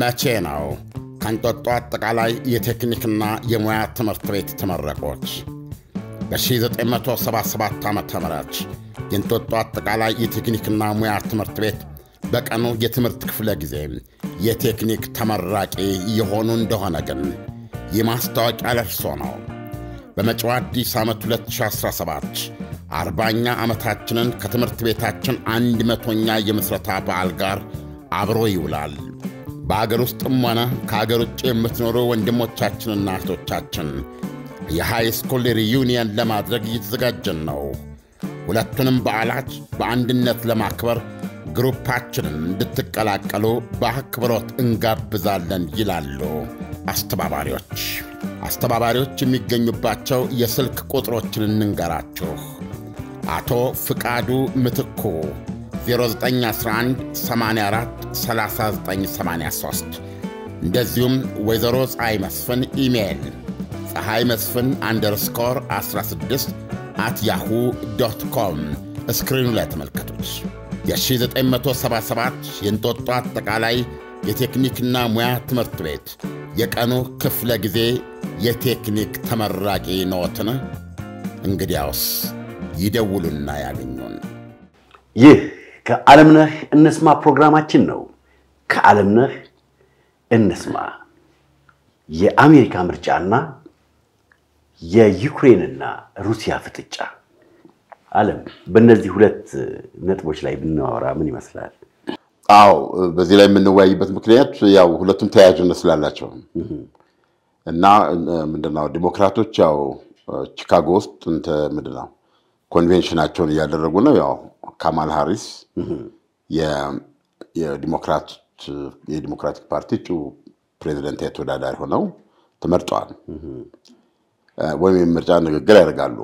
መቼ ነው ከእንጦጦ አጠቃላይ የቴክኒክና የሙያ ትምህርት ቤት ተመረቆች? በ1977 ዓ ም የእንጦጦ አጠቃላይ የቴክኒክና ሙያ ትምህርት ቤት በቀኑ የትምህርት ክፍለ ጊዜ የቴክኒክ ተመራቂ የሆኑ እንደሆነ ግን ይህ ማስታወቂያ ለርሶ ነው። በመጪው አዲስ ዓመት 2017 አርባኛ ዓመታችንን ከትምህርት ቤታችን አንድ መቶኛ የምስረታ በዓል ጋር አብሮ ይውላል። በአገር ውስጥም ሆነ ከአገር ውጭ የምትኖሩ ወንድሞቻችንና እህቶቻችን የሃይ ስኩል ሪዩኒየን ለማድረግ እየተዘጋጀን ነው። ሁለቱንም በዓላት በአንድነት ለማክበር ግሩፓችንን እንድትቀላቀሉ በአክብሮት እንጋብዛለን ይላሉ አስተባባሪዎች። አስተባባሪዎች የሚገኙባቸው የስልክ ቁጥሮችን እንንገራችሁ። አቶ ፍቃዱ ምትኩ እንደዚሁም ወይዘሮ ፀሐይ መስፍን ኢሜይል ፀሐይ መስፍን አንደርስኮር 16 አት ያሁ ዶት ኮም እስክሪኑ ላይ ተመልከቱት። የ1977 የእንጦጦ አጠቃላይ የቴክኒክና ሙያ ትምህርት ቤት የቀኑ ክፍለ ጊዜ የቴክኒክ ተመራቂ ኖትን? እንግዲያውስ ይደውሉና ያገኙን። ይህ ከዓለምነህ እንስማ ፕሮግራማችን ነው። ከዓለምነህ እንስማ የአሜሪካ ምርጫና የዩክሬንና ሩሲያ ፍጥጫ። ዓለም በእነዚህ ሁለት ነጥቦች ላይ ብናወራ ምን ይመስላል? አዎ በዚህ ላይ የምንወያይበት ምክንያት ያው ሁለቱም ተያያዥነት ስላላቸው እና ምንድነው ዲሞክራቶች ያው ቺካጎ ውስጥ ምንድነው ኮንቬንሽናቸውን እያደረጉ ነው። ያው ካማል ሃሪስ የዲሞክራቲክ ፓርቲ እጩ ፕሬዚደንት ተወዳዳሪ ሆነው ተመርጠዋል፣ ወይም የምርጫ ንግግር ያደርጋሉ።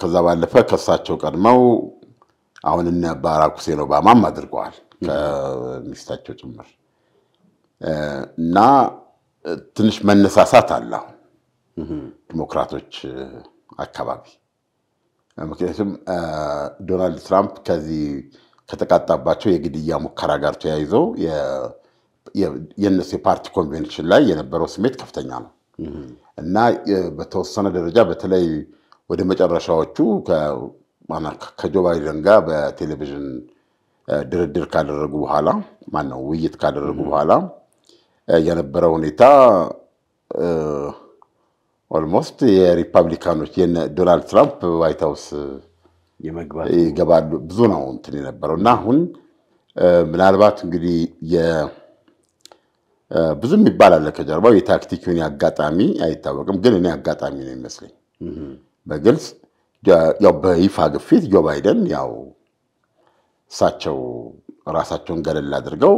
ከዛ ባለፈ ከሳቸው ቀድመው አሁን እነ ባራክ ሁሴን ኦባማም አድርገዋል ከሚስታቸው ጭምር እና ትንሽ መነሳሳት አለ ዲሞክራቶች አካባቢ ምክንያቱም ዶናልድ ትራምፕ ከዚህ ከተቃጣባቸው የግድያ ሙከራ ጋር ተያይዞ የእነሱ የፓርቲ ኮንቬንሽን ላይ የነበረው ስሜት ከፍተኛ ነው እና በተወሰነ ደረጃ በተለይ ወደ መጨረሻዎቹ ከጆ ባይደን ጋር በቴሌቪዥን ድርድር ካደረጉ በኋላ ማነው ውይይት ካደረጉ በኋላ የነበረ ሁኔታ ኦልሞስት የሪፐብሊካኖች ዶናልድ ትራምፕ ዋይት ሀውስ ይገባሉ ብዙ ነው እንትን የነበረው እና አሁን ምናልባት እንግዲህ ብዙ የሚባል ከጀርባው። የታክቲኩን አጋጣሚ አይታወቅም፣ ግን እኔ አጋጣሚ ነው ይመስለኝ። በግልጽ ያው በይፋ ግፊት ጆ ባይደን ያው እሳቸው ራሳቸውን ገለል አድርገው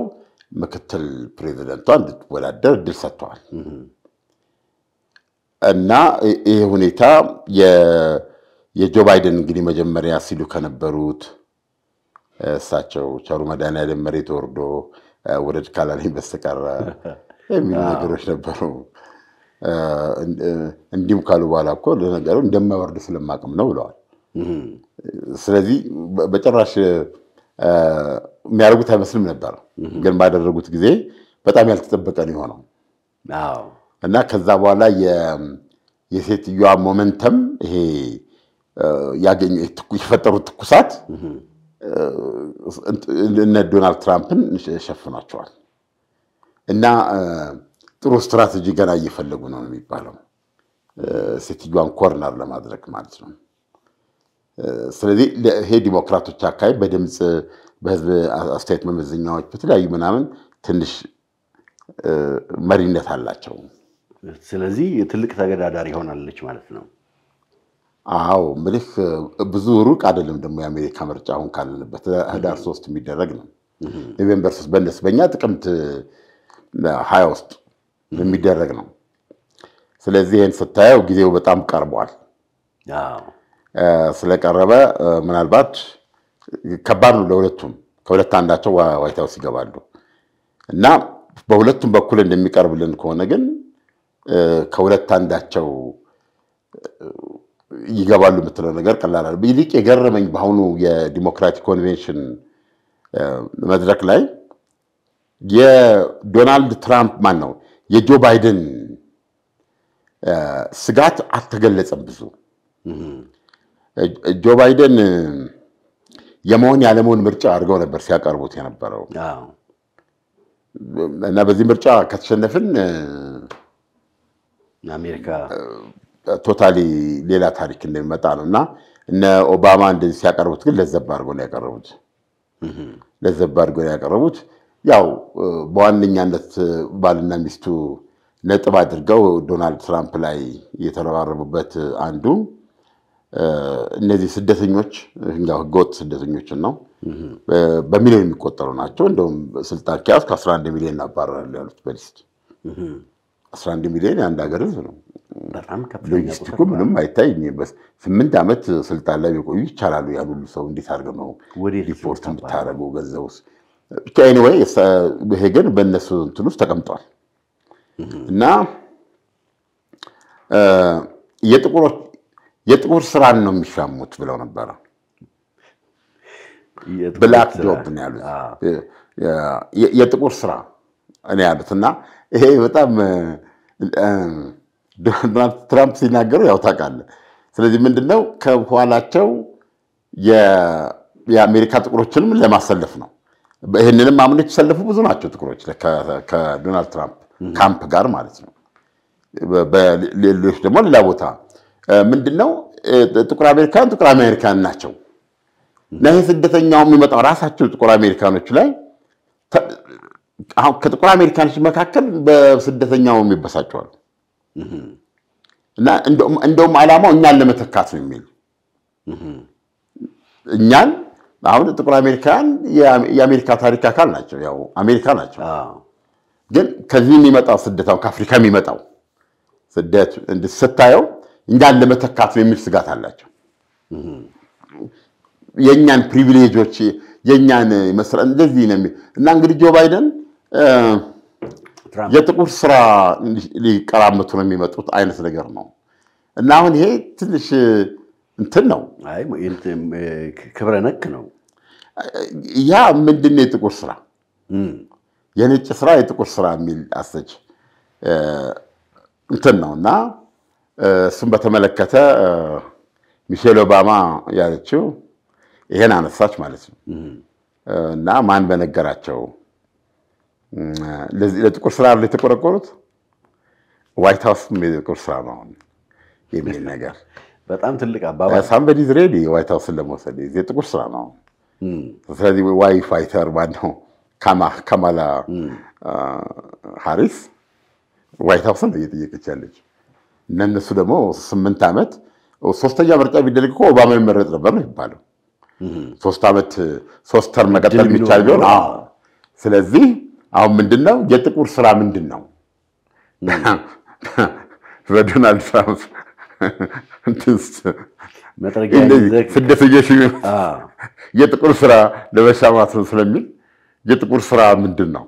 ምክትል ፕሬዚደንቷ እንድትወዳደር እድል ሰጥተዋል። እና ይህ ሁኔታ የጆ ባይደን እንግዲህ መጀመሪያ ሲሉ ከነበሩት እሳቸው ቸሩ መድኃኒዓለም መሬት ወርዶ ወደ ካላለኝ በስተቀረ የሚሉ ነገሮች ነበሩ። እንዲሁም ካሉ በኋላ እኮ ለነገሩ እንደማይወርድ ስለማቅም ነው ብለዋል። ስለዚህ በጭራሽ የሚያደርጉት አይመስልም ነበር፣ ግን ባደረጉት ጊዜ በጣም ያልተጠበቀ ነው የሆነው። እና ከዛ በኋላ የሴትዮዋ ሞመንተም ይሄ የፈጠሩት ትኩሳት እነ ዶናልድ ትራምፕን ሸፍኗቸዋል። እና ጥሩ ስትራቴጂ ገና እየፈለጉ ነው የሚባለው ሴትዮዋን ኮርነር ለማድረግ ማለት ነው። ስለዚህ ይሄ ዲሞክራቶች አካባቢ በድምፅ በህዝብ አስተያየት መመዘኛዎች በተለያዩ ምናምን ትንሽ መሪነት አላቸው። ስለዚህ ትልቅ ተገዳዳሪ ሆናለች ማለት ነው። አዎ እንግዲህ ብዙ ሩቅ አይደለም ደግሞ የአሜሪካ ምርጫ አሁን ካለንበት ህዳር ሶስት የሚደረግ ነው። ኖቬምበር ሶስት በእነሱ በእኛ ጥቅምት ሀያ ውስጥ የሚደረግ ነው። ስለዚህ ይህን ስታየው ጊዜው በጣም ቀርቧል። ስለቀረበ ምናልባት ከባድ ነው ለሁለቱም። ከሁለት አንዳቸው ዋይት ሀውስ ይገባሉ እና በሁለቱም በኩል እንደሚቀርብልን ከሆነ ግን ከሁለት አንዳቸው ይገባሉ የምትለው ነገር ቀላል አለ። ይልቅ የገረመኝ በአሁኑ የዲሞክራቲክ ኮንቬንሽን መድረክ ላይ የዶናልድ ትራምፕ ማን ነው የጆ ባይደን ስጋት አልተገለጸም። ብዙ ጆ ባይደን የመሆን ያለመሆን ምርጫ አድርገው ነበር ሲያቀርቡት የነበረው እና በዚህ ምርጫ ከተሸነፍን አሜሪካ ቶታሊ ሌላ ታሪክ እንደሚመጣ ነው እና እነ ኦባማ እንደዚህ ሲያቀርቡት ግን ለዘብ አድርጎ ነው ያቀረቡት። ለዘብ አድርጎ ነው ያቀረቡት። ያው በዋነኛነት ባልና ሚስቱ ነጥብ አድርገው ዶናልድ ትራምፕ ላይ የተረባረቡበት አንዱ እነዚህ ስደተኞች ያው ህገወጥ ስደተኞችን ነው በሚሊዮን የሚቆጠሩ ናቸው። እንደውም ስልጣን ከ 11 ሚሊዮን እናባረራለሁ ያሉት በሊስት 11 ሚሊዮን የአንድ ሀገር ህዝብ ነው። ሎጂስቲኩ ምንም አይታይ። ስምንት ዓመት ስልጣን ላይ ቢቆዩ ይቻላሉ ያሉ ሰው እንዴት አድርገ ነው ሪፖርት የምታደርገው? ገንዘብ ውስጥ ኤኒዌይ ይሄ ግን በእነሱ እንትን ውስጥ ተቀምጧል እና የጥቁር ስራን ነው የሚሻሙት ብለው ነበረ። ብላክ ጆብ ነው ያሉት የጥቁር ስራ እኔ ያሉት እና ይሄ በጣም ትራምፕ ሲናገሩ ያው ታውቃለህ። ስለዚህ ምንድነው ከኋላቸው የአሜሪካ ጥቁሮችንም ለማሰለፍ ነው። ይህንንም አምኖ የተሰለፉ ብዙ ናቸው ጥቁሮች ከዶናልድ ትራምፕ ካምፕ ጋር ማለት ነው። ሌሎች ደግሞ ሌላ ቦታ ምንድነው ጥቁር አሜሪካን ጥቁር አሜሪካን ናቸው እና ይህ ስደተኛው የሚመጣው ራሳቸው ጥቁር አሜሪካኖች ላይ አሁን ከጥቁር አሜሪካኖች መካከል በስደተኛው የሚበሳጨዋል እና እንደውም ዓላማው እኛን ለመተካት ነው የሚል እኛን አሁን ጥቁር አሜሪካውያን የአሜሪካ ታሪክ አካል ናቸው፣ ያው አሜሪካ ናቸው። ግን ከዚህ የሚመጣው ስደት ከአፍሪካ የሚመጣው ስደት ስታየው እኛን ለመተካት ነው የሚል ስጋት አላቸው። የእኛን ፕሪቪሌጆች የእኛን መስራት እንደዚህ ነው እና እንግዲህ ጆ ባይደን የጥቁር ስራ ሊቀራምቱ ነው የሚመጡት አይነት ነገር ነው እና አሁን ይሄ ትንሽ እንትን ነው፣ ክብረ ነክ ነው። ያ ምንድን ነው የጥቁር ስራ የነጭ ስራ የጥቁር ስራ የሚል አሰጅ እንትን ነው እና እሱም በተመለከተ ሚሼል ኦባማ ያለችው ይሄን አነሳች ማለት ነው እና ማን በነገራቸው ለዚህ ለጥቁር ስራ ነው የተቆረቆሩት። ዋይት ሀውስ የጥቁር ስራ ነው የሚል ነገር በጣም ትልቅ አባባል። ሳምበዲ ኢዝ ሬዲ ዋይት ሀውስን ለመውሰድ ጥቁር ስራ ነው። ስለዚህ ዋይ ፋይተር ማነው ካማላ ሃሪስ ዋይት ሀውስን ነው እየጠየቀች ያለች። እነነሱ ደግሞ ስምንት ዓመት ሶስተኛ ምርጫ ቢደረግ እኮ ኦባማ ይመረጥ ነበር ነው የሚባለው። ሶስት ዓመት ሶስት ተር መቀጠል የሚቻል ቢሆን ስለዚህ አሁን ምንድን ነው የጥቁር ስራ ምንድን ነው? በዶናልድ ትራምፕ ስደተኞች የጥቁር ስራ ለበሻ ስለሚል የጥቁር ስራ ምንድን ነው?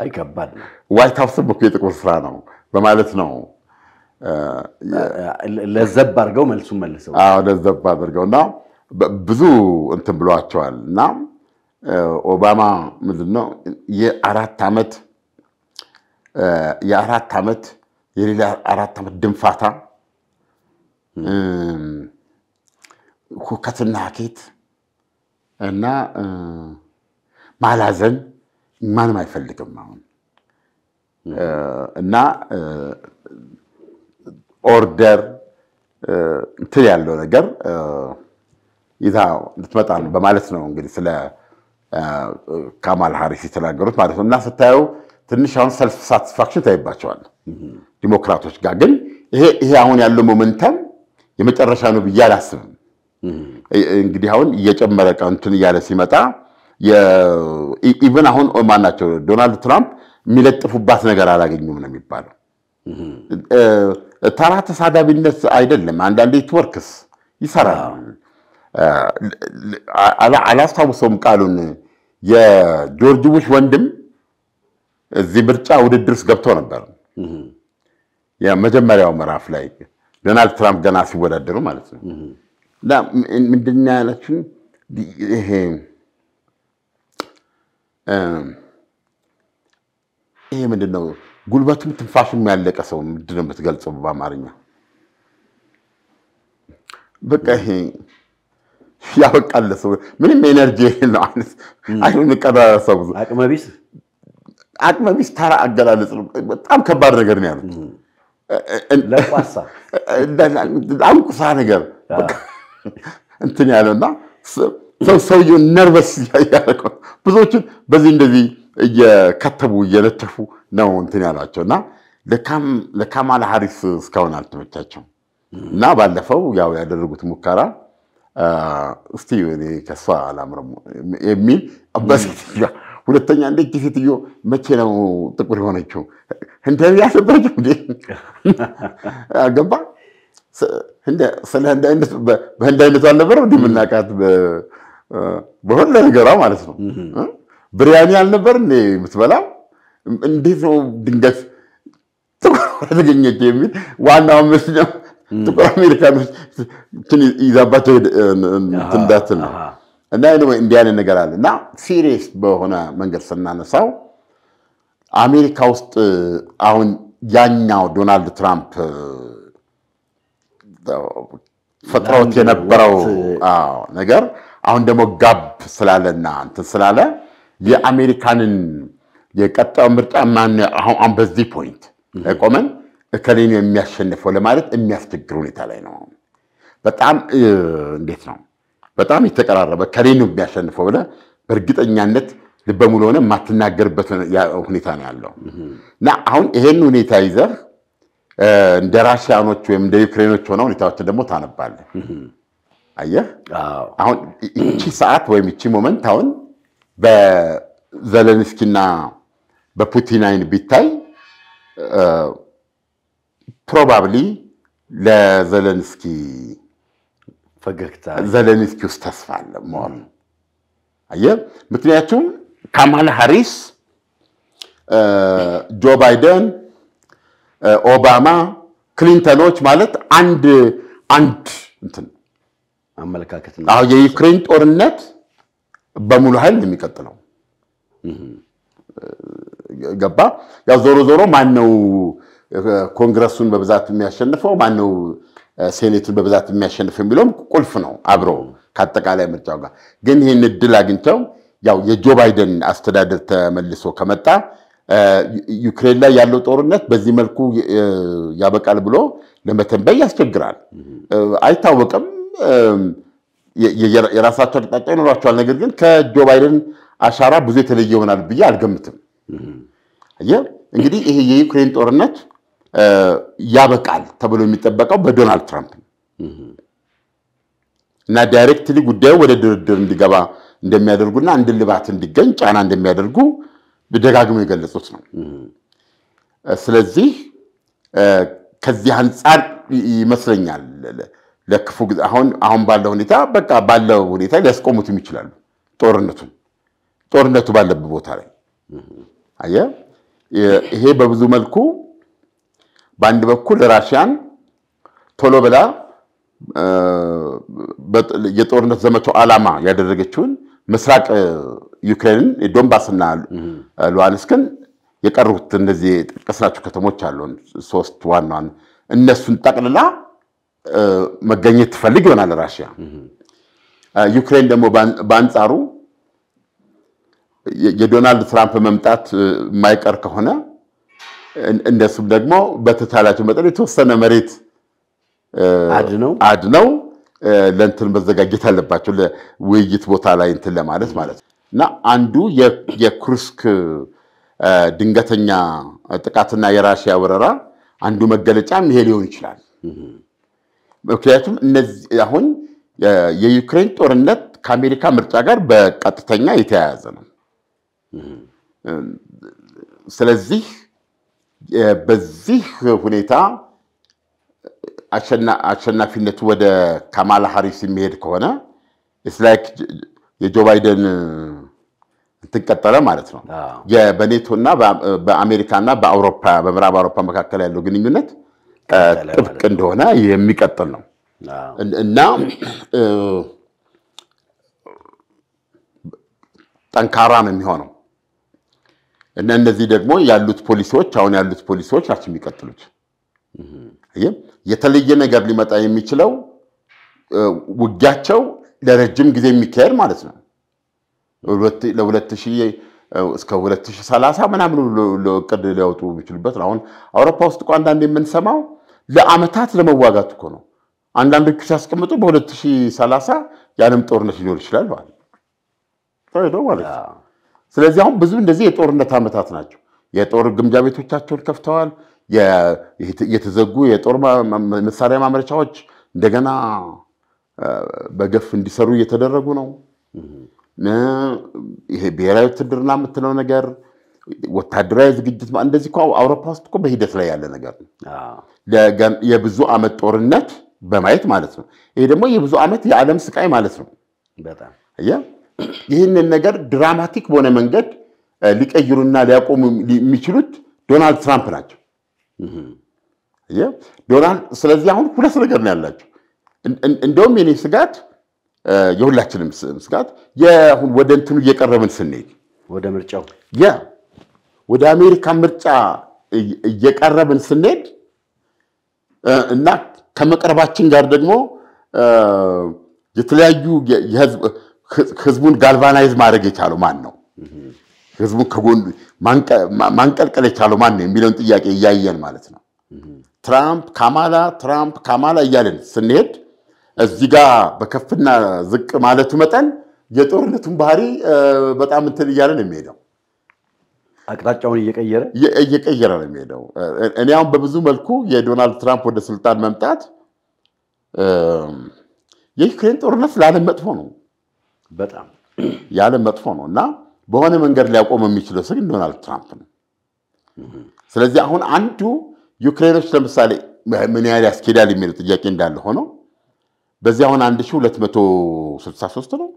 አይ ከባድ ነው። ዋይት ሀውስም እኮ የጥቁር ስራ ነው በማለት ነው ለዘብ አድርገው መልሱ መልሰው ለዘብ አድርገው እና ብዙ እንትን ብሏቸዋል እና ኦባማ ምንድን ነው የአራት ዓመት የአራት ዓመት የሌላ አራት ዓመት ድንፋታ ሁከትና ሀኬት እና ማላዘን ማንም አይፈልግም አሁን እና ኦርደር እንትን ያለው ነገር ይዛ ልትመጣ ነው በማለት ነው እንግዲህ ስለ ካማል ሃሪስ የተናገሩት ማለት ነው። እና ስታየው ትንሽ አሁን ሰልፍ ሳቲስፋክሽን ታይባቸዋል። ዲሞክራቶች ጋር ግን ይሄ አሁን ያለው ሞመንተም የመጨረሻ ነው ብዬ አላስብም። እንግዲህ አሁን እየጨመረ ቀንቱን እያለ ሲመጣ ኢቨን አሁን ማን ናቸው ዶናልድ ትራምፕ የሚለጥፉባት ነገር አላገኙም ነው የሚባለው። ተራ ተሳዳቢነት አይደለም። አንዳንዴ ትወርክስ ይሰራል። አላስታውሰውም ቃሉን የጆርጅ ቡሽ ወንድም እዚህ ምርጫ ውድድር ውስጥ ገብቶ ነበር። የመጀመሪያው ምዕራፍ ላይ ዶናልድ ትራምፕ ገና ሲወዳደሩ ማለት ነው። እና ምንድን ያለችን ይሄ ይሄ ምንድን ነው ጉልበቱም ትንፋሽም ያለቀ ሰው ምንድን ነው የምትገልጸው በአማርኛ? በቃ ይሄ ያበቃል። ለሰው ምንም ኤነርጂ የሌለ ብዙ አቅመቢስ ተራ አገላለጽ ነው። በጣም ከባድ ነገር ነው ያሉት። ነገር እንትን ሰው ነርቨስ ብዙዎችን በዚህ እንደዚህ እየከተቡ እየለተፉ ነው እንትን እና ለካማላ ሀሪስ እስካሁን አልተመቻቸውም እና ባለፈው ያው ያደረጉት ሙከራ እስቲ ከሷ አላምርም የሚል በሴትዮዋ ሁለተኛ እንዴት ሴትዮ መቼ ነው ጥቁር የሆነችው? ህንዳዊ ያልነበረችው እንዴ? አገባ ስለ በህንዳዊነቱ አልነበረም እንዲህ የምናውቃት በሁሉ ነገሯ ማለት ነው። ብሪያኒ አልነበር እንዴ የምትበላው? እንዴት ነው ድንገት ጥቁር ተገኘች የሚል ዋናው ምስል ነው። ጥቁር አሜሪካኖች ይዛባቸው ነው እና ነገር አለ እና ሲሪየስ በሆነ መንገድ ስናነሳው አሜሪካ ውስጥ uh, አሁን ያኛው ዶናልድ ትራምፕ uh, ፈጥረውት የነበረው ነገር አሁን ደግሞ ጋብ ስላለና እንትን ስላለ የአሜሪካንን የቀጣዩ ምርጫ ማን አሁን በዚህ ፖይንት ቆመን እከሌን የሚያሸንፈው ለማለት የሚያስቸግር ሁኔታ ላይ ነው። በጣም እንዴት ነው በጣም የተቀራረበ እከሌን የሚያሸንፈው ብለ በእርግጠኛነት ልበሙሉ ሆነ የማትናገርበት ሁኔታ ነው ያለው እና አሁን ይሄን ሁኔታ ይዘህ እንደ ራሽያኖች ወይም እንደ ዩክሬኖች ሆነ ሁኔታዎችን ደግሞ ታነባለህ። አየህ አሁን እቺ ሰዓት ወይም እቺ ሞመንት አሁን በዘለንስኪና በፑቲን አይን ቢታይ ፕሮባብሊ ለዘለንስኪ ፈገግታ ዘለንስኪ ውስጥ ተስፋ አለ መሆኑ አየ። ምክንያቱም ካማላ ሃሪስ፣ ጆ ባይደን፣ ኦባማ፣ ክሊንተኖች ማለት አንድ አንድ እንትን አመለካከት ነው። የዩክሬን ጦርነት በሙሉ ኃይል ነው የሚቀጥለው። ገባ ያው ዞሮ ዞሮ ማን ነው ኮንግረሱን በብዛት የሚያሸንፈው ማነው ሴኔቱን በብዛት የሚያሸንፈው የሚለውም ቁልፍ ነው አብሮ ከአጠቃላይ ምርጫው ጋር ግን ይህን እድል አግኝተው ያው የጆ ባይደን አስተዳደር ተመልሶ ከመጣ ዩክሬን ላይ ያለው ጦርነት በዚህ መልኩ ያበቃል ብሎ ለመተንበይ ያስቸግራል። አይታወቅም። የራሳቸው አቅጣጫ ይኖራቸዋል። ነገር ግን ከጆ ባይደን አሻራ ብዙ የተለየ ይሆናል ብዬ አልገምትም። እንግዲህ ይሄ የዩክሬን ጦርነት ያበቃል ተብሎ የሚጠበቀው በዶናልድ ትራምፕ እና ዳይሬክትሊ ጉዳዩ ወደ ድርድር እንዲገባ እንደሚያደርጉና አንድ ልባት እንዲገኝ ጫና እንደሚያደርጉ ደጋግመው የገለጹት ነው። ስለዚህ ከዚህ አንጻር ይመስለኛል ለክፉ አሁን አሁን ባለው ሁኔታ በቃ ባለው ሁኔታ ሊያስቆሙትም ይችላሉ ጦርነቱን ጦርነቱ ባለበት ቦታ ላይ አየህ፣ ይሄ በብዙ መልኩ በአንድ በኩል ራሽያን ቶሎ ብላ የጦርነት ዘመቻው ዓላማ ያደረገችውን ምስራቅ ዩክሬንን ዶንባስና ሉዋንስክን የቀሩት እነዚህ የጠቀስናቸው ከተሞች አሉን ሶስት ዋና እነሱን ጠቅልላ መገኘት ትፈልግ ይሆናል ራሽያ። ዩክሬን ደግሞ በአንጻሩ የዶናልድ ትራምፕ መምጣት የማይቀር ከሆነ እንደሱም ደግሞ በተቻላቸው መጠን የተወሰነ መሬት አድነው አድነው ለእንትን መዘጋጀት አለባቸው ለውይይት ቦታ ላይ እንትን ለማለት ማለት ነው። እና አንዱ የኩርስክ ድንገተኛ ጥቃትና የራሽያ ወረራ አንዱ መገለጫም ይሄ ሊሆን ይችላል። ምክንያቱም እነዚህ አሁን የዩክሬን ጦርነት ከአሜሪካ ምርጫ ጋር በቀጥተኛ የተያያዘ ነው። ስለዚህ በዚህ ሁኔታ አሸናፊነቱ ወደ ካማላ ሀሪስ የሚሄድ ከሆነ ስላይክ የጆ ባይደን እንትን ማለት ነው። በኔቶና በአሜሪካና በአውሮፓ በምዕራብ አውሮፓ መካከል ያለው ግንኙነት ጥብቅ እንደሆነ የሚቀጥል ነው እና ጠንካራ ነው የሚሆነው። እና እነዚህ ደግሞ ያሉት ፖሊሲዎች አሁን ያሉት ፖሊሲዎች ናቸው የሚቀጥሉት። የተለየ ነገር ሊመጣ የሚችለው ውጊያቸው ለረጅም ጊዜ የሚካሄድ ማለት ነው። ለሁለት ሺህ እስከ 2030 ምናምን እቅድ ሊያወጡ የሚችሉበት ነው። አሁን አውሮፓ ውስጥ እኮ አንዳንድ የምንሰማው ለአመታት ለመዋጋት እኮ ነው። አንዳንዶቹ ሲያስቀምጡ በ2030 የዓለም ጦርነት ሊኖር ይችላል ማለት ነው። ስለዚህ አሁን ብዙ እንደዚህ የጦርነት ዓመታት ናቸው። የጦር ግምጃ ቤቶቻቸውን ከፍተዋል። የተዘጉ የጦር መሳሪያ ማምረቻዎች እንደገና በገፍ እንዲሰሩ እየተደረጉ ነው። ይሄ ብሔራዊ ውትድርና የምትለው ነገር ወታደራዊ ዝግጅት እንደዚህ አውሮፓ ውስጥ በሂደት ላይ ያለ ነገር ነው። የብዙ ዓመት ጦርነት በማየት ማለት ነው። ይሄ ደግሞ የብዙ ዓመት የዓለም ስቃይ ማለት ነው። በጣም ይህንን ነገር ድራማቲክ በሆነ መንገድ ሊቀይሩና ሊያቆሙ የሚችሉት ዶናልድ ትራምፕ ናቸው። ዶናልድ ስለዚህ አሁን ሁለት ነገር ነው ያላቸው። እንደውም የኔ ስጋት የሁላችንም ስጋት የአሁን ወደ እንትኑ እየቀረብን ስንሄድ ወደ ምርጫው ያ ወደ አሜሪካ ምርጫ እየቀረብን ስንሄድ እና ከመቅረባችን ጋር ደግሞ የተለያዩ የህዝብ ህዝቡን ጋልቫናይዝ ማድረግ የቻለው ማን ነው? ህዝቡን ከጎን ማንቀልቀል የቻለው ማን ነው የሚለውን ጥያቄ እያየን ማለት ነው። ትራምፕ ካማላ፣ ትራምፕ ካማላ እያለን ስንሄድ እዚህ ጋር በከፍና ዝቅ ማለቱ መጠን የጦርነቱን ባህሪ በጣም እንትን እያለ ነው የሚሄደው። አቅጣጫውን እየቀየረ እየቀየረ ነው የሚሄደው። እኔ አሁን በብዙ መልኩ የዶናልድ ትራምፕ ወደ ስልጣን መምጣት የዩክሬን ጦርነት ስላለ መጥፎ ነው። በጣም ያለ መጥፎ ነው እና በሆነ መንገድ ሊያቆም የሚችለው ሰው ግን ዶናልድ ትራምፕ ነው። ስለዚህ አሁን አንዱ ዩክሬኖች ለምሳሌ ምን ያህል ያስኬዳል የሚል ጥያቄ እንዳለ ሆነው በዚህ አሁን ሶስት ነው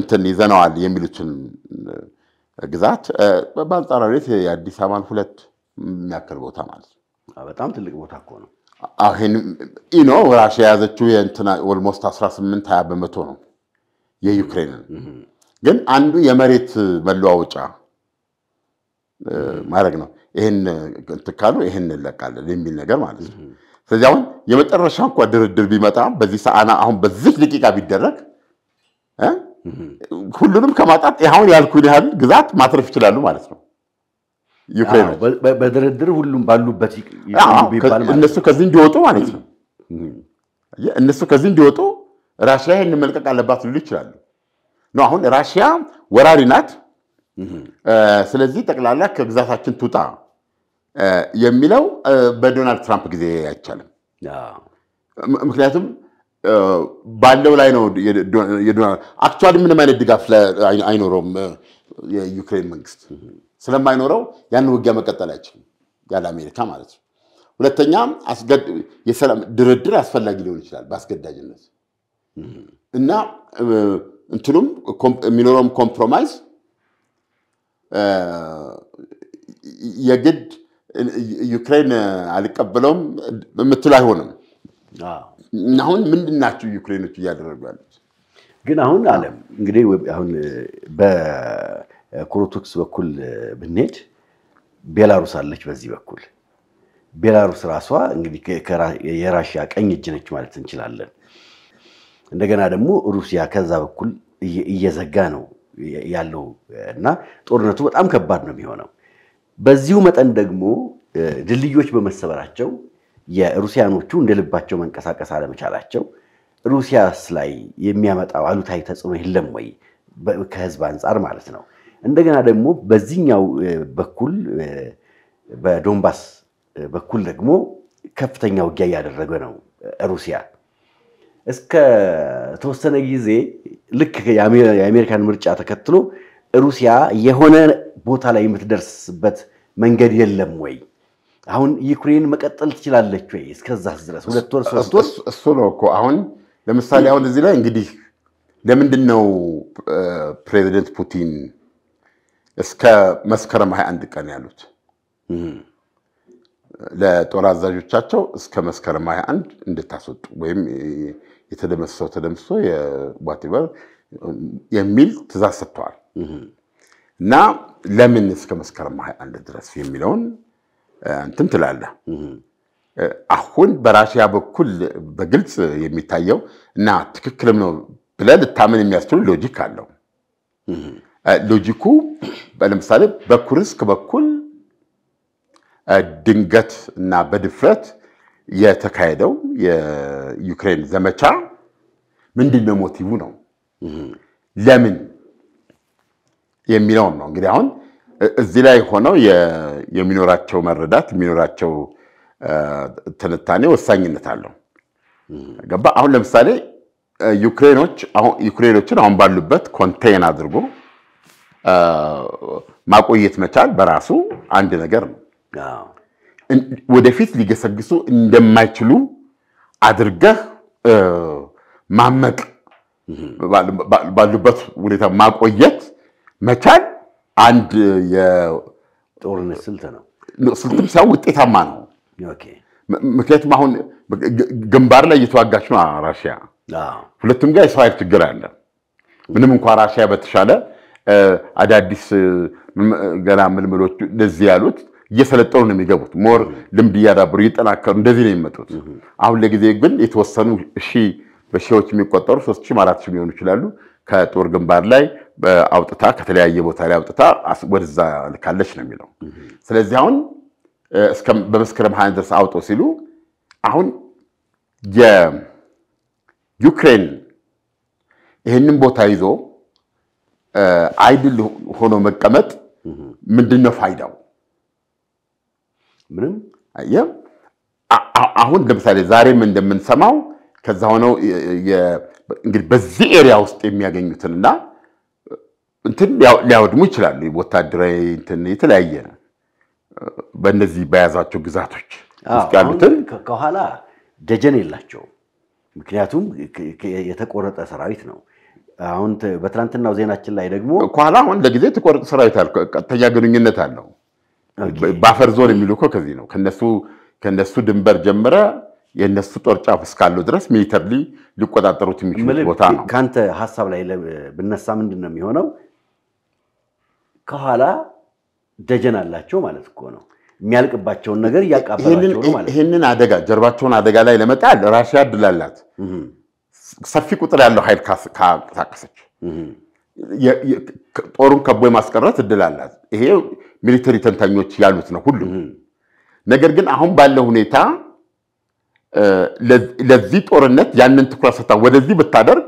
እንትን ይዘነዋል የሚሉትን ግዛት በአንጻራዊ የአዲስ አበባን ሁለት የሚያክል ቦታ ማለት ነው። በጣም ትልቅ ቦታ እኮ ነው። ይህን ኢኖ ራሽያ የያዘችው የእንትና ኦልሞስት 18 20 በመቶ ነው የዩክሬንን ግን አንዱ የመሬት መለዋወጫ ማድረግ ነው። ይህን ትካሉ ይህን እንለቃለን የሚል ነገር ማለት ነው። ስለዚህ አሁን የመጨረሻ እንኳ ድርድር ቢመጣ በዚህ ሰዓና አሁን በዚህ ደቂቃ ቢደረግ ሁሉንም ከማጣት ሁን ያልኩን ያህል ግዛት ማትረፍ ይችላሉ ማለት ነው። ዩክሬን በድርድር ሁሉም ባሉበት እነሱ ከዚህ እንዲወጡ ማለት ነው። እነሱ ከዚህ እንዲወጡ ራሽያ ይህን መልቀቅ አለባት ሊሉ ይችላሉ። ነው አሁን ራሽያ ወራሪ ናት። ስለዚህ ጠቅላላ ከግዛታችን ትውጣ የሚለው በዶናልድ ትራምፕ ጊዜ አይቻልም። ምክንያቱም ባለው ላይ ነው። አክቹዋሊ ምንም አይነት ድጋፍ አይኖረውም የዩክሬን መንግስት ስለማይኖረው ያን ውጊያ መቀጠል አይችልም፣ ያለ አሜሪካ ማለት ነው። ሁለተኛ ድርድር አስፈላጊ ሊሆን ይችላል በአስገዳጅነት እና እንትኑም የሚኖረውም ኮምፕሮማይዝ የግድ ዩክሬን አልቀበለውም የምትሉ አይሆንም። አሁን ምንድን ናቸው ዩክሬኖች እያደረጉ ያሉት? ግን አሁን አለም እንግዲህ አሁን በኩል ብንሄድ ቤላሩስ አለች። በዚህ በኩል ቤላሩስ ራሷ እንግዲህ የራሽያ ቀኝ እጅ ነች ማለት እንችላለን። እንደገና ደግሞ ሩሲያ ከዛ በኩል እየዘጋ ነው ያለው እና ጦርነቱ በጣም ከባድ ነው የሚሆነው። በዚሁ መጠን ደግሞ ድልድዮች በመሰበራቸው የሩሲያኖቹ እንደ ልባቸው መንቀሳቀስ አለመቻላቸው ሩሲያስ ላይ የሚያመጣው አሉታዊ ተጽዕኖ የለም ወይ? ከህዝብ አንጻር ማለት ነው። እንደገና ደግሞ በዚህኛው በኩል በዶንባስ በኩል ደግሞ ከፍተኛ ውጊያ እያደረገ ነው ሩሲያ። እስከ ተወሰነ ጊዜ ልክ የአሜሪካን ምርጫ ተከትሎ ሩሲያ የሆነ ቦታ ላይ የምትደርስበት መንገድ የለም ወይ? አሁን ዩክሬን መቀጠል ትችላለች ወይ? እስከዛ ድረስ ሁለት ወር ሶስት ወር እሱ ነው እኮ አሁን ለምሳሌ አሁን እዚህ ላይ እንግዲህ ለምንድን ነው ፕሬዚደንት ፑቲን እስከ መስከረም 21 ቀን ያሉት ለጦር አዛዦቻቸው እስከ መስከረም 21 እንድታስወጡ ወይም የተደመሰሰው ተደምስሶ ዋቴቨር የሚል ትእዛዝ ሰጥተዋል እና ለምን እስከ መስከረም ሃያ አንድ ድረስ የሚለውን እንትን ትላለህ። አሁን በራሽያ በኩል በግልጽ የሚታየው እና ትክክልም ነው ብለህ ልታምን የሚያስችሉ ሎጂክ አለው። ሎጂኩ ለምሳሌ በኩርስክ በኩል ድንገት እና በድፍረት የተካሄደው የዩክሬን ዘመቻ ምንድን ነው ሞቲቡ ነው ለምን የሚለውን ነው እንግዲህ አሁን እዚህ ላይ ሆነው የሚኖራቸው መረዳት የሚኖራቸው ትንታኔ ወሳኝነት አለው። ገባ አሁን ለምሳሌ ዩክሬኖችን አሁን ባሉበት ኮንቴይን አድርጎ ማቆየት መቻል በራሱ አንድ ነገር ነው። ወደፊት ሊገሰግሱ እንደማይችሉ አድርገህ ማመቅ ባሉበት ሁኔታ ማቆየት መቻል አንድ የጦርነት ስልት ነው። ስልትም ሳይሆን ውጤታማ ነው። ምክንያቱም አሁን ግንባር ላይ እየተዋጋች ነው ራሽያ። ሁለቱም ጋር የሰው ኃይል ችግር አለ። ምንም እንኳ ራሽያ በተሻለ አዳዲስ ገና ምልምሎች እንደዚህ ያሉት እየሰለጠኑ ነው የሚገቡት። ሞር ልምድ እያዳብሩ እየጠናከሩ እንደዚህ ነው የሚመጡት። አሁን ለጊዜ ግን የተወሰኑ ሺህ በሺዎች የሚቆጠሩ ሶስት ሺህ አራት ሺህ ሊሆኑ ይችላሉ ከጦር ግንባር ላይ አውጥታ ከተለያየ ቦታ ላይ አውጥታ ወደዛ ልካለች ነው የሚለው። ስለዚህ አሁን በመስከረም ሀያ ድረስ አውጦ ሲሉ አሁን የዩክሬን ይህንን ቦታ ይዞ አይድል ሆኖ መቀመጥ ምንድን ነው ፋይዳው? ምንም አየህ። አሁን ለምሳሌ ዛሬም እንደምንሰማው ከዛ ሆነው እንግዲህ በዚህ ኤሪያ ውስጥ የሚያገኙትን እና እንትን ሊያወድሙ ይችላሉ። ወታደራዊ እንትን የተለያየ በእነዚህ በያዛቸው ግዛቶች ያሉትን ከኋላ ደጀን የላቸው ምክንያቱም የተቆረጠ ሰራዊት ነው። አሁን በትናንትናው ዜናችን ላይ ደግሞ ከኋላ አሁን ለጊዜ የተቆረጠ ሰራዊት አለ፣ ቀጥተኛ ግንኙነት አለው በአፈር ዞን የሚሉ እኮ ከዚህ ነው። ከነሱ ድንበር ጀምረ የእነሱ ጦር ጫፍ እስካለው ድረስ ሚሊተርሊ ሊቆጣጠሩት የሚችሉ ቦታ ነው። ከአንተ ሀሳብ ላይ ብነሳ ምንድን ነው የሚሆነው? ከኋላ ደጀን አላቸው ማለት እኮ ነው። የሚያልቅባቸውን ነገር እያቃበላቸው ነው ማለት። ይህንን አደጋ ጀርባቸውን አደጋ ላይ ለመጣል ራሽያ እድል አላት። ሰፊ ቁጥር ያለው ኃይል ካንቀሳቀሰች ጦሩን ከቦ የማስቀረት እድል አላት። ይሄ ሚሊተሪ ተንታኞች ያሉት ነው ሁሉም። ነገር ግን አሁን ባለ ሁኔታ ለዚህ ጦርነት ያንን ትኩረት ሰታ ወደዚህ ብታደርግ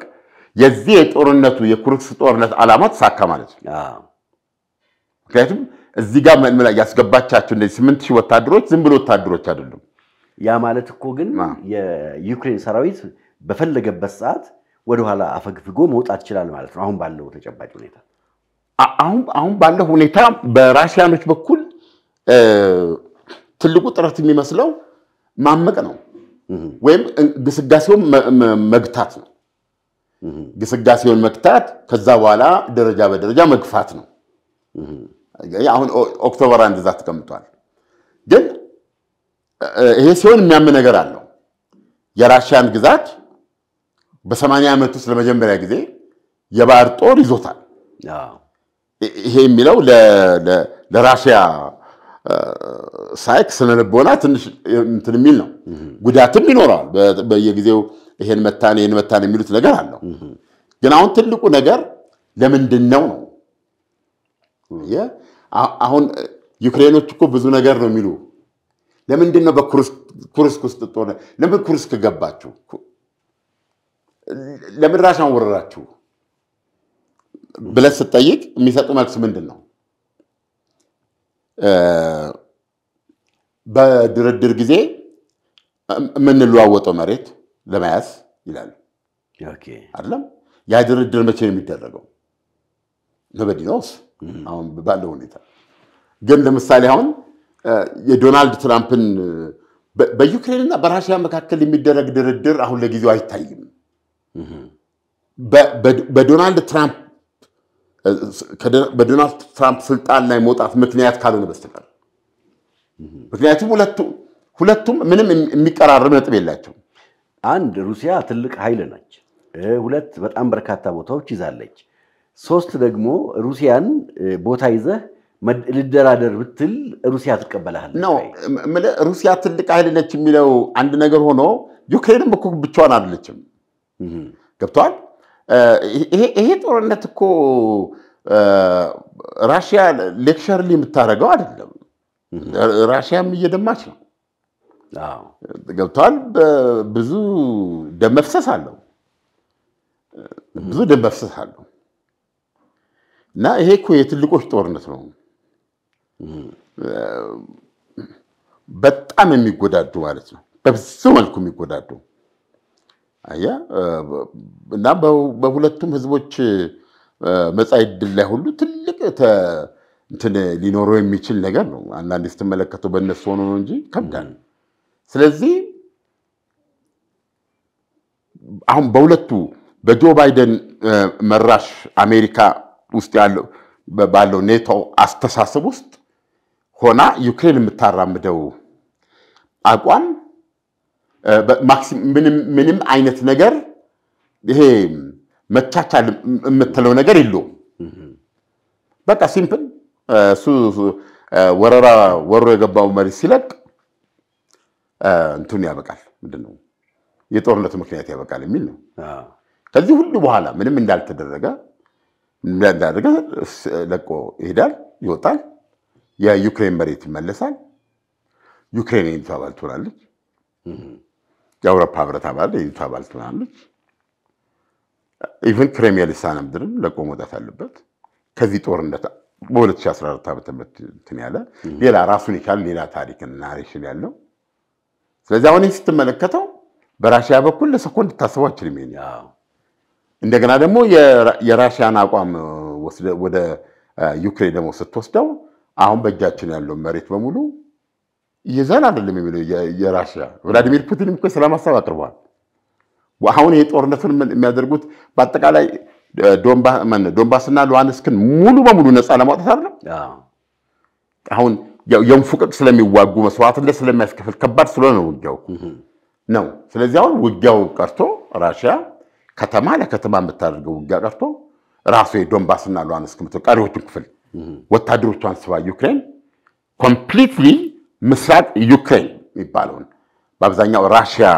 የዚህ የጦርነቱ የኩርስ ጦርነት ዓላማ ተሳካ ማለት ነው። ምክንያቱም እዚህ ጋር መልምላ ያስገባቻቸው እነዚህ ስምንት ሺህ ወታደሮች ዝም ብሎ ወታደሮች አይደሉም። ያ ማለት እኮ ግን የዩክሬን ሰራዊት በፈለገበት ሰዓት ወደኋላ አፈግፍጎ መውጣት ይችላል ማለት ነው። አሁን ባለው ተጨባጭ ሁኔታ አሁን ባለው ሁኔታ በራሽያኖች በኩል ትልቁ ጥረት የሚመስለው ማመቅ ነው ወይም ግስጋሴውን መግታት ነው። ግስጋሴውን መግታት ከዛ በኋላ ደረጃ በደረጃ መግፋት ነው። አሁን ኦክቶበር አንድ እዛ ተቀምጧል። ግን ይሄ ሲሆን የሚያምን ነገር አለው የራሽያን ግዛት በሰማንያ ዓመት ውስጥ ለመጀመሪያ ጊዜ የባህር ጦር ይዞታል። ይሄ የሚለው ለራሽያ ሳይክ ስነልቦና ትንሽ እንትን የሚል ነው። ጉዳትም ይኖረዋል። በየጊዜው ይሄን መታን ይሄን መታን የሚሉት ነገር አለው። ግን አሁን ትልቁ ነገር ለምንድን ነው ነው አሁን ዩክሬኖች እኮ ብዙ ነገር ነው የሚሉ ለምንድን ነው በኩርስክ ውስጥ ለምን ኩርስክ ገባችሁ ለምን አወረራችሁ ወረራችሁ ስጠይቅ የሚሰጡ መልስ ምንድን ነው? በድርድር ጊዜ የምንለዋወጠው መሬት ለመያዝ ይላሉ። አይደለም ያ ድርድር መቼ ነው የሚደረገው? መበዲኖስ አሁን ባለው ሁኔታ ግን ለምሳሌ አሁን የዶናልድ ትራምፕን በዩክሬንና በራሽያ መካከል የሚደረግ ድርድር አሁን ለጊዜው አይታይም። በዶናልድ ትራምፕ በዶናልድ ትራምፕ ስልጣን ላይ መውጣት ምክንያት ካልሆነ በስተቀር ምክንያቱም ሁለቱም ምንም የሚቀራረብ ነጥብ የላቸውም። አንድ ሩሲያ ትልቅ ኃይል ነች። ሁለት በጣም በርካታ ቦታዎች ይዛለች። ሶስት ደግሞ ሩሲያን ቦታ ይዘህ ልደራደር ብትል ሩሲያ ትቀበላለች። ሩሲያ ትልቅ ኃይል ነች የሚለው አንድ ነገር ሆኖ ዩክሬንም እኮ ብቻዋን አይደለችም። ገብተዋል። ይሄ ጦርነት እኮ ራሽያ ሌክቸርሊ የምታደርገው አይደለም። ራሽያም እየደማች ነው። ገብተዋል። ብዙ ደም መፍሰስ አለው። ብዙ ደም መፍሰስ አለው እና ይሄ እኮ የትልቆች ጦርነት ነው። በጣም የሚጎዳዱ ማለት ነው። በብዙ መልኩ የሚጎዳዱ እና በሁለቱም ህዝቦች መጻኢ ዕድል ላይ ሁሉ ትልቅ እንትን ሊኖረው የሚችል ነገር ነው። አንዳንድ ስትመለከተው በእነሱ ሆኖ ነው እንጂ ከብዳል። ስለዚህ አሁን በሁለቱ በጆ ባይደን መራሽ አሜሪካ ውስጥ ያለው ባለው ኔቶ አስተሳሰብ ውስጥ ሆና ዩክሬን የምታራምደው አቋም ምንም አይነት ነገር ይሄ መቻቻል የምትለው ነገር የለውም። በቃ ሲምፕል እሱ ወረራ ወሮ የገባው መሪ ሲለቅ እንትን ያበቃል ምንድን ነው የጦርነቱ ምክንያት ያበቃል የሚል ነው። ከዚህ ሁሉ በኋላ ምንም እንዳልተደረገ እንዳደረገ ለቆ ይሄዳል፣ ይወጣል። የዩክሬን መሬት ይመለሳል። ዩክሬን የኔ ትሆናለች። የአውሮፓ ህብረት አባል የዩቱ አባል ትሆናለች። ኢቨን ክሬሚያ ልሳነ ምድርም ለቆ መውጣት አለበት። ከዚህ ጦርነት በ2014 ዓ ም እንትን ያለ ሌላ ራሱን የቻለ ሌላ ታሪክን ናሬሽን ያለው ስለዚህ አሁን ስትመለከተው በራሽያ በኩል ለሰኮንድ ታስበው አችልም። እንደገና ደግሞ የራሽያን አቋም ወደ ዩክሬን ደግሞ ስትወስደው አሁን በእጃችን ያለው መሬት በሙሉ የዛን አይደለም የሚለው የራሽያ ቭላዲሚር ፑቲንም እኮ የሰላም ሀሳብ አቅርበዋል። አሁን ይህ ጦርነቱን የሚያደርጉት በአጠቃላይ ዶንባስና ሉዋንስክን ሙሉ በሙሉ ነፃ ለማውጣት አይደለም። አሁን የንፉቅቅ ስለሚዋጉ መስዋዕትነት ስለሚያስከፍል ከባድ ስለሆነ ነው ውጊያው ነው። ስለዚህ አሁን ውጊያው ቀርቶ ራሽያ ከተማ ለከተማ የምታደርገው ውጊያ ቀርቶ ራሱ የዶንባስና ሉሃንስክ ቀሪዎቹን ክፍል ወታደሮቿን ስባ ዩክሬን ኮምፕሊትሊ ምስራቅ ዩክሬን የሚባለውን በአብዛኛው ራሽያ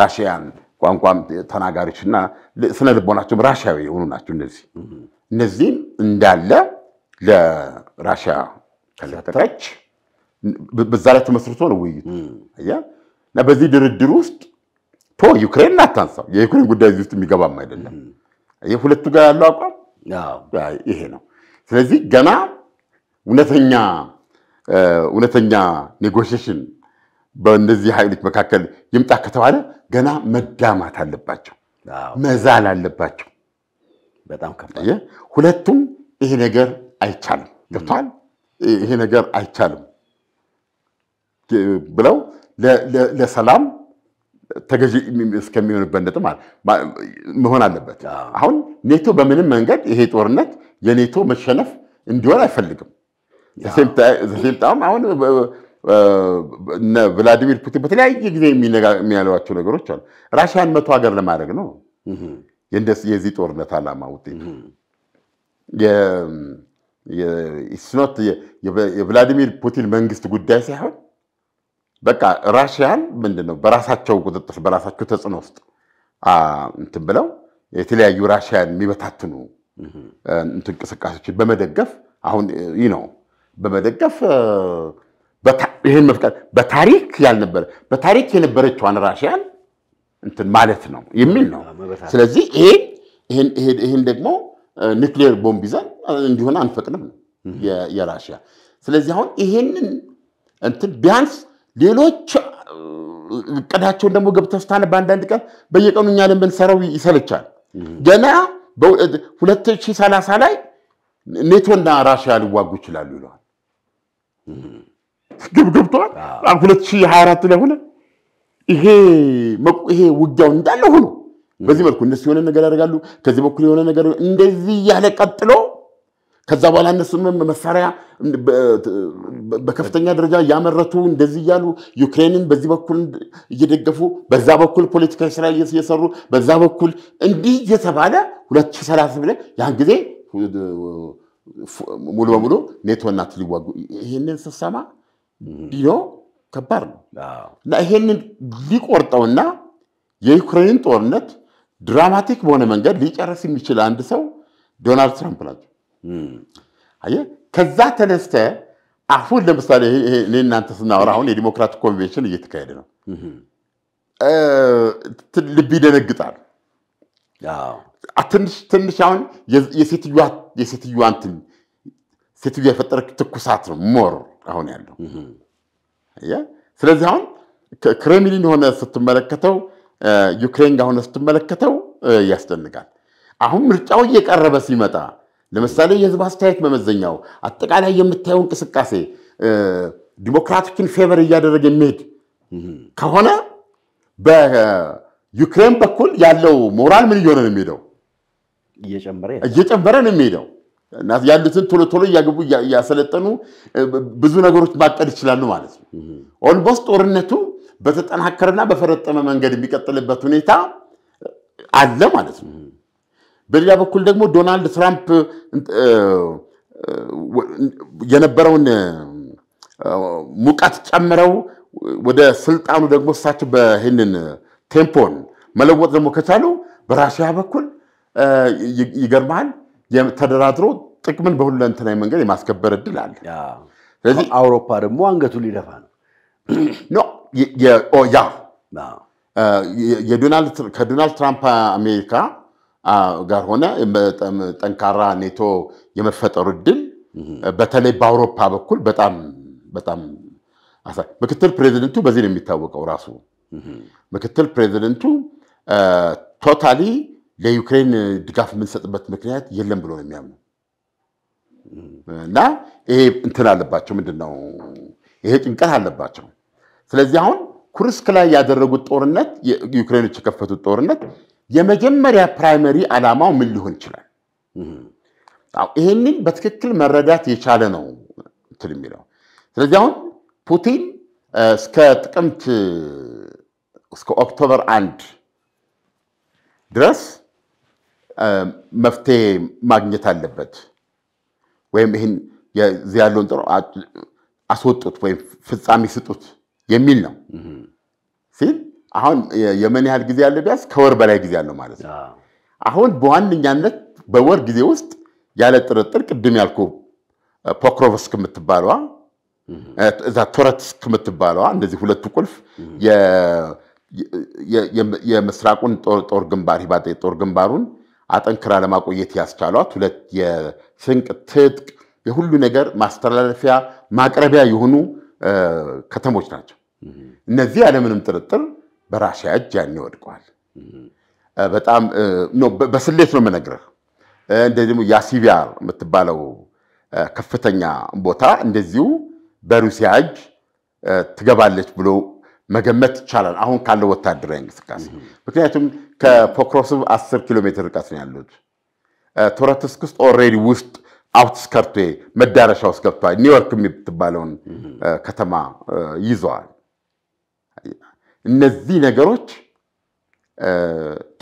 ራሽያን ቋንቋ ተናጋሪዎች እና ስነ ልቦናቸውም ራሽያዊ የሆኑ ናቸው። እነዚህ እነዚህም እንዳለ ለራሽያ ተለቀቀች። በዛ ላይ ተመስርቶ ነው ውይይቱ እና በዚህ ድርድር ውስጥ ቶ ዩክሬን እናታንሳው የዩክሬን ጉዳይ እዚህ ውስጥ የሚገባም አይደለም። ሁለቱ ጋር ያለው አቋም ይሄ ነው። ስለዚህ ገና እውነተኛ እውነተኛ ኔጎሽሽን በእነዚህ ኃይሎች መካከል ይምጣ ከተባለ ገና መዳማት አለባቸው፣ መዛል አለባቸው። በጣም ሁለቱም ይሄ ነገር አይቻልም ገብቷል፣ ይሄ ነገር አይቻልም ብለው ለሰላም ተገዢ እስከሚሆንበት ነጥብ መሆን አለበት። አሁን ኔቶ በምንም መንገድ ይሄ ጦርነት የኔቶ መሸነፍ እንዲሆን አይፈልግም። ተሴምጣም አሁን ቭላዲሚር ፑቲን በተለያየ ጊዜ የሚያለዋቸው ነገሮች አሉ። ራሽያን መቶ ሀገር ለማድረግ ነው የዚህ ጦርነት ዓላማ ውጤት ስኖት የቭላዲሚር ፑቲን መንግስት ጉዳይ ሳይሆን በቃ ራሽያን ምንድነው በራሳቸው ቁጥጥር በራሳቸው ተጽዕኖ ውስጥ እንትን ብለው የተለያዩ ራሽያን የሚበታትኑ እንቅስቃሴዎችን በመደገፍ አሁን ይህ ነው በመደገፍ ይህን መፍቀድ በታሪክ ያልነበረ በታሪክ የነበረችዋን ራሽያን እንትን ማለት ነው የሚል ነው። ስለዚህ ይህን ደግሞ ኒክሌር ቦምብ ይዘን እንዲሆን አንፈቅድም ነው የራሽያ። ስለዚህ አሁን ይሄንን እንትን ቢያንስ ሌሎች እቅዳቸውን ደግሞ ገብተህ በአንዳንድ ቀን በየቀኑ እኛ ለምንሰራው ይሰለቻል። ገና በ2030 ላይ ኔቶና ራሽያ ሊዋጉ ይችላሉ ይለዋል። ግብ ገብተዋል። አሁን ሁለት ሺህ ላይ ሆነ ይሄ ይሄ ውጊያው እንዳለ ሆኖ በዚህ መልኩ እነሱ የሆነ ነገር ያደርጋሉ፣ ከዚህ በኩል የሆነ ነገር እንደዚህ እያለ ቀጥሎ ከዛ በኋላ እነሱ መሳሪያ በከፍተኛ ደረጃ እያመረቱ እንደዚህ እያሉ ዩክሬንን በዚህ በኩል እየደገፉ በዛ በኩል ፖለቲካዊ ስራ እየሰሩ በዛ በኩል እንዲህ እየተባለ ሁለት ሰላሳ ብለ ያን ጊዜ ሙሉ በሙሉ ኔቶ ናት ሊዋጉ ይሄንን ስሰማ ዲኖ ከባድ ነው እና ይሄንን ሊቆርጠውና የዩክሬንን ጦርነት ድራማቲክ በሆነ መንገድ ሊጨርስ የሚችል አንድ ሰው ዶናልድ ትራምፕ ናቸው። አየህ ከዛ ተነስተ አሁን ለምሳሌ እኔ እናንተ ስናወራ አሁን የዲሞክራቲክ ኮንቬንሽን እየተካሄደ ነው። ልብ ይደነግጣል። ትንሽ ትንሽ አሁን የሴትዮዋ የሴትዮዋ የፈጠረ ትኩሳት ነው ሞር አሁን ያለው። ስለዚህ አሁን ክሬምሊን ሆነ ስትመለከተው ዩክሬን ጋር ሆነ ስትመለከተው ያስደንቃል። አሁን ምርጫው እየቀረበ ሲመጣ ለምሳሌ የህዝብ አስተያየት መመዘኛው አጠቃላይ የምታየው እንቅስቃሴ ዲሞክራቶችን ፌቨር እያደረገ የሚሄድ ከሆነ በዩክሬን በኩል ያለው ሞራል ምን እየሆነ ነው የሚሄደው? እየጨመረ ነው የሚሄደው። ያሉትን ቶሎ ቶሎ እያገቡ እያሰለጠኑ ብዙ ነገሮች ማቀድ ይችላሉ ማለት ነው። ኦልሞስት ጦርነቱ በተጠናከረና በፈረጠመ መንገድ የሚቀጥልበት ሁኔታ አለ ማለት ነው። በሌላ በኩል ደግሞ ዶናልድ ትራምፕ የነበረውን ሙቀት ጨምረው ወደ ስልጣኑ ደግሞ እሳቸው በህንን ቴምፖን መለወጥ ደግሞ ከቻሉ በራሽያ በኩል ይገርመሃል፣ ተደራድሮ ጥቅምን በሁለንተናዊ መንገድ የማስከበር እድል አለ። ስለዚህ አውሮፓ ደግሞ አንገቱ ሊደፋ ነው። ያ ከዶናልድ ትራምፕ አሜሪካ ጋር ሆነ ጠንካራ ኔቶ የመፈጠሩ እድል በተለይ በአውሮፓ በኩል በጣም በጣም ምክትል ፕሬዚደንቱ በዚህ ነው የሚታወቀው። ራሱ ምክትል ፕሬዚደንቱ ቶታሊ ለዩክሬን ድጋፍ የምንሰጥበት ምክንያት የለም ብሎ ነው የሚያምኑ እና ይሄ እንትን አለባቸው። ምንድን ነው ይሄ ጭንቀት አለባቸው። ስለዚህ አሁን ኩርስክ ላይ ያደረጉት ጦርነት ዩክሬኖች የከፈቱት ጦርነት የመጀመሪያ ፕራይመሪ ዓላማው ምን ሊሆን ይችላል? ይሄንን በትክክል መረዳት የቻለ ነው እንትን የሚለው ስለዚህ አሁን ፑቲን እስከ ጥቅምት እስከ ኦክቶበር አንድ ድረስ መፍትሄ ማግኘት አለበት ወይም ይህን እዚህ ያለውን ጥሩ አስወጡት ወይም ፍጻሜ ስጡት የሚል ነው ሲል አሁን የምን ያህል ጊዜ ያለው ቢያንስ ከወር በላይ ጊዜ ያለው ማለት ነው። አሁን በዋነኛነት በወር ጊዜ ውስጥ ያለ ጥርጥር ቅድም ያልኩ ፖክሮቭስክ የምትባለዋ እዛ ቶረትስክ የምትባለዋ እንደዚህ ሁለቱ ቁልፍ የምስራቁን ጦር ግንባር ሂባጤ ጦር ግንባሩን አጠንክራ ለማቆየት ያስቻሏት ሁለት የስንቅ ትጥቅ፣ የሁሉ ነገር ማስተላለፊያ ማቅረቢያ የሆኑ ከተሞች ናቸው። እነዚህ ያለምንም ጥርጥር በራሽያ እጅ ያን ይወድቀዋል። በጣም በስሌት ነው የምነግርህ። ደግሞ የሲቪያር የምትባለው ከፍተኛ ቦታ እንደዚሁ በሩሲያ እጅ ትገባለች ብሎ መገመት ይቻላል፣ አሁን ካለው ወታደራዊ እንቅስቃሴ። ምክንያቱም ከፖክሮስም 10 ኪሎ ሜትር ርቀት ነው ያሉት። ቶረትስክ ውስጥ ኦልሬዲ ውስጥ አውትስከርቶ መዳረሻ ውስጥ ገብተዋል። ኒውዮርክ የምትባለውን ከተማ ይዘዋል። እነዚህ ነገሮች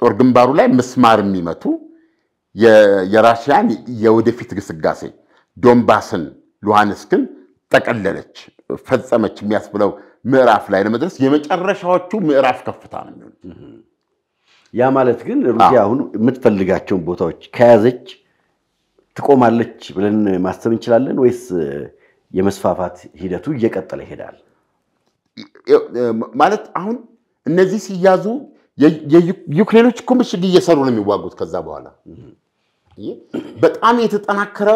ጦር ግንባሩ ላይ ምስማር የሚመቱ የራሽያን የወደፊት ግስጋሴ ዶንባስን፣ ሉሃንስክን ጠቀለለች፣ ፈጸመች የሚያስብለው ምዕራፍ ላይ ለመድረስ የመጨረሻዎቹ ምዕራፍ ከፍታ ነው የሚሆኑት። ያ ማለት ግን ሩሲያ አሁን የምትፈልጋቸውን ቦታዎች ከያዘች ትቆማለች ብለን ማሰብ እንችላለን ወይስ የመስፋፋት ሂደቱ እየቀጠለ ይሄዳል? ማለት አሁን እነዚህ ሲያዙ ዩክሬኖች እኮ ምሽግ እየሰሩ ነው የሚዋጉት። ከዛ በኋላ በጣም የተጠናከረ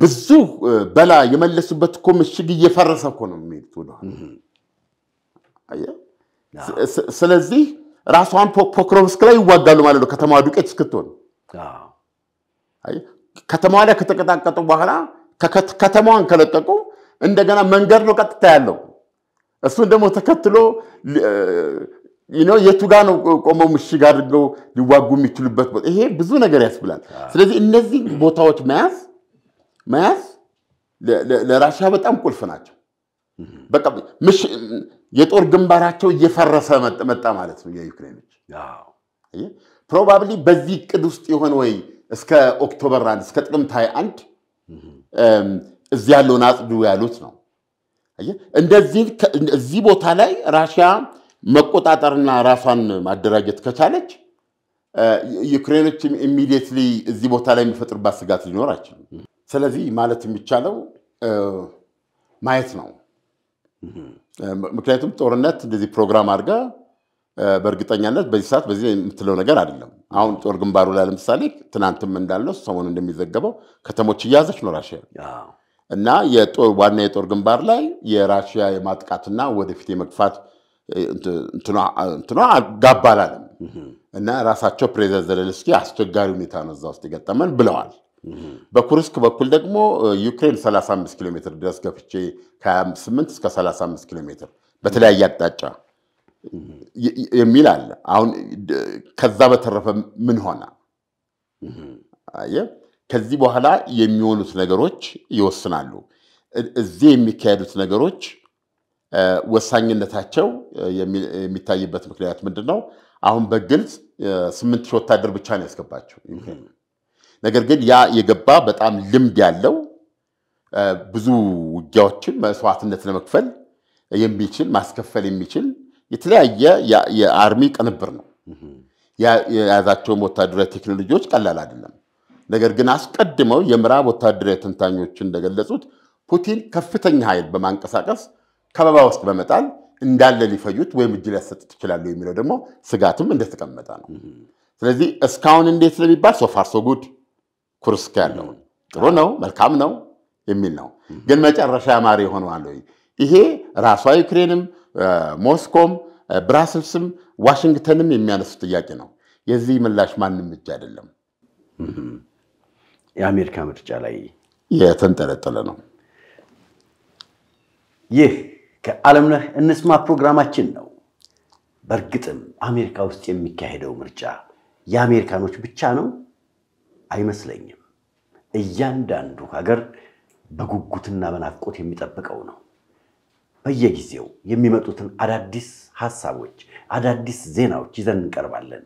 ብዙ በላ የመለሱበት እኮ ምሽግ እየፈረሰ እኮ ነው የሚሄዱት ስለዚህ ራሷን ፖክሮቭስክ ላይ ይዋጋሉ ማለት ነው። ከተማዋ ዱቄት እስክትሆን ከተማዋ ላይ ከተቀጣቀጡ በኋላ ከተማዋን ከለቀቁ እንደገና መንገድ ነው ቀጥታ ያለው። እሱን ደግሞ ተከትሎ የቱ ጋ ነው ቆመው ምሽግ አድርገው ሊዋጉ የሚችሉበት ቦታ? ይሄ ብዙ ነገር ያስብላል። ስለዚህ እነዚህ ቦታዎች መያዝ መያዝ ለራሻ በጣም ቁልፍ ናቸው። በቃ የጦር ግንባራቸው እየፈረሰ መጣ ማለት ነው። የዩክሬኖች ፕሮባብሊ በዚህ እቅድ ውስጥ የሆነ ወይ እስከ ኦክቶበር አንድ እስከ ጥቅምት ሃያ አንድ እዚህ ያለውን አጽዱ ያሉት ነው። እዚህ ቦታ ላይ ራሽያ መቆጣጠርና ራሷን ማደራጀት ከቻለች ዩክሬኖች ኢሚዲየትሊ እዚህ ቦታ ላይ የሚፈጥርባት ስጋት ሊኖር አይችልም። ስለዚህ ማለት የሚቻለው ማየት ነው። ምክንያቱም ጦርነት እንደዚህ ፕሮግራም አድርጋ በእርግጠኛነት በዚህ ሰዓት በዚህ የምትለው ነገር አይደለም። አሁን ጦር ግንባሩ ላይ ለምሳሌ ትናንትም እንዳለው ሰሞኑ እንደሚዘገበው ከተሞች እያያዘች ነው ራሽያ እና ዋና የጦር ግንባር ላይ የራሽያ የማጥቃትና ወደፊት የመግፋት እንትኗ ጋባ አላለም እና ራሳቸው ፕሬዚደንት ዘለንስኪ አስቸጋሪ ሁኔታ ነው እዛ ውስጥ የገጠመን ብለዋል። በኩርስክ በኩል ደግሞ ዩክሬን 35 ኪሎ ሜትር ድረስ ገፍቼ ከ28 እስከ 35 ኪሎ ሜትር በተለያየ አቅጣጫ የሚል አለ። አሁን ከዛ በተረፈ ምን ሆነ? ከዚህ በኋላ የሚሆኑት ነገሮች ይወስናሉ። እዚህ የሚካሄዱት ነገሮች ወሳኝነታቸው የሚታይበት ምክንያት ምንድን ነው? አሁን በግልጽ ስምንት ሺህ ወታደር ብቻ ነው ያስገባቸው ነገር ግን ያ የገባ በጣም ልምድ ያለው ብዙ ውጊያዎችን መስዋዕትነት ለመክፈል የሚችል ማስከፈል የሚችል የተለያየ የአርሚ ቅንብር ነው። የያዛቸውም ወታደራዊ ቴክኖሎጂዎች ቀላል አይደለም። ነገር ግን አስቀድመው የምዕራብ ወታደራዊ ተንታኞች እንደገለጹት ፑቲን ከፍተኛ ኃይል በማንቀሳቀስ ከበባ ውስጥ በመጣል እንዳለ ሊፈዩት ወይም እጅ ሊያሰጡት ይችላሉ የሚለው ደግሞ ስጋትም እንደተቀመጠ ነው። ስለዚህ እስካሁን እንዴት ስለሚባል ሶፋር ሶ ጉድ ኩርስክ ያለው ጥሩ ነው፣ መልካም ነው የሚል ነው። ግን መጨረሻ ያማረ ይሆነዋል ወይ? ይሄ ራሷ ዩክሬንም ሞስኮም ብራስልስም ዋሽንግተንም የሚያነሱት ጥያቄ ነው። የዚህ ምላሽ ማንም እጅ አይደለም። የአሜሪካ ምርጫ ላይ የተንጠለጠለ ነው። ይህ ከዓለምነህ እንስማ ፕሮግራማችን ነው። በእርግጥም አሜሪካ ውስጥ የሚካሄደው ምርጫ የአሜሪካኖች ብቻ ነው? አይመስለኝም። እያንዳንዱ ሀገር በጉጉትና በናፍቆት የሚጠብቀው ነው። በየጊዜው የሚመጡትን አዳዲስ ሀሳቦች፣ አዳዲስ ዜናዎች ይዘን እንቀርባለን።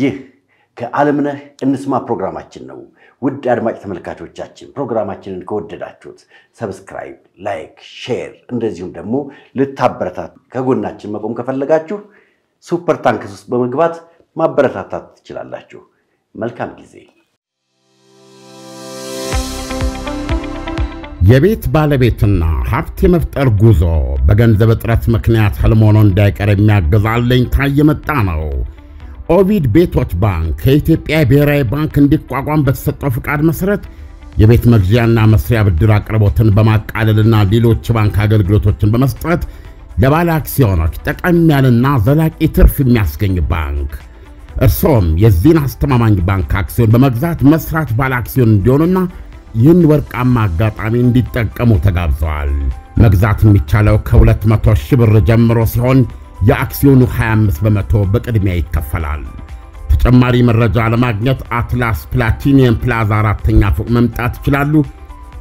ይህ ከዓለምነህ እንስማ ፕሮግራማችን ነው። ውድ አድማጭ ተመልካቾቻችን ፕሮግራማችንን ከወደዳችሁት ሰብስክራይብ፣ ላይክ፣ ሼር እንደዚሁም ደግሞ ልታበረታት ከጎናችን መቆም ከፈለጋችሁ ሱፐር ታንክስ ውስጥ በመግባት ማበረታታት ትችላላችሁ። መልካም ጊዜ የቤት ባለቤትና ሀብት የመፍጠር ጉዞ በገንዘብ እጥረት ምክንያት ህልም ሆኖ እንዳይቀር የሚያግዝ አለኝታ እየመጣ ነው። ኦቪድ ቤቶች ባንክ ከኢትዮጵያ ብሔራዊ ባንክ እንዲቋቋም በተሰጠው ፍቃድ መሠረት የቤት መግዣና መስሪያ ብድር አቅርቦትን በማቃለልና ሌሎች ባንክ አገልግሎቶችን በመስጠት ለባለ አክሲዮኖች ጠቀም ያለና ዘላቂ ትርፍ የሚያስገኝ ባንክ። እርስዎም የዚህን አስተማማኝ ባንክ አክሲዮን በመግዛት መስራት ባለ አክሲዮን እንዲሆኑና ይህን ወርቃማ አጋጣሚ እንዲጠቀሙ ተጋብዘዋል። መግዛት የሚቻለው ከ200 ሺህ ብር ጀምሮ ሲሆን የአክሲዮኑ 25 በመቶ በቅድሚያ ይከፈላል። ተጨማሪ መረጃ ለማግኘት አትላስ ፕላቲኒየም ፕላዛ አራተኛ ፎቅ መምጣት ይችላሉ፣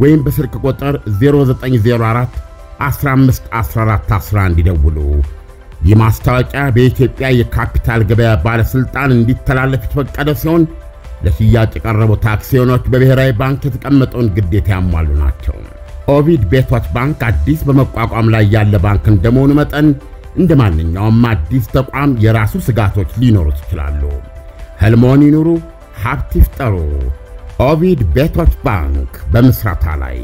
ወይም በስልክ ቁጥር 0904 151411 ይደውሉ። ይህ ማስታወቂያ በኢትዮጵያ የካፒታል ገበያ ባለሥልጣን እንዲተላለፍ የተፈቀደ ሲሆን ለሽያጭ የቀረቡት አክሲዮኖች በብሔራዊ ባንክ የተቀመጠውን ግዴታ ያሟሉ ናቸው። ኦቪድ ቤቶች ባንክ አዲስ በመቋቋም ላይ ያለ ባንክ እንደመሆኑ መጠን እንደ ማንኛውም አዲስ ተቋም የራሱ ስጋቶች ሊኖሩት ይችላሉ። ህልሞን ይኑሩ፣ ሀብት ይፍጠሩ። ኦቪድ ቤቶች ባንክ በምስረታ ላይ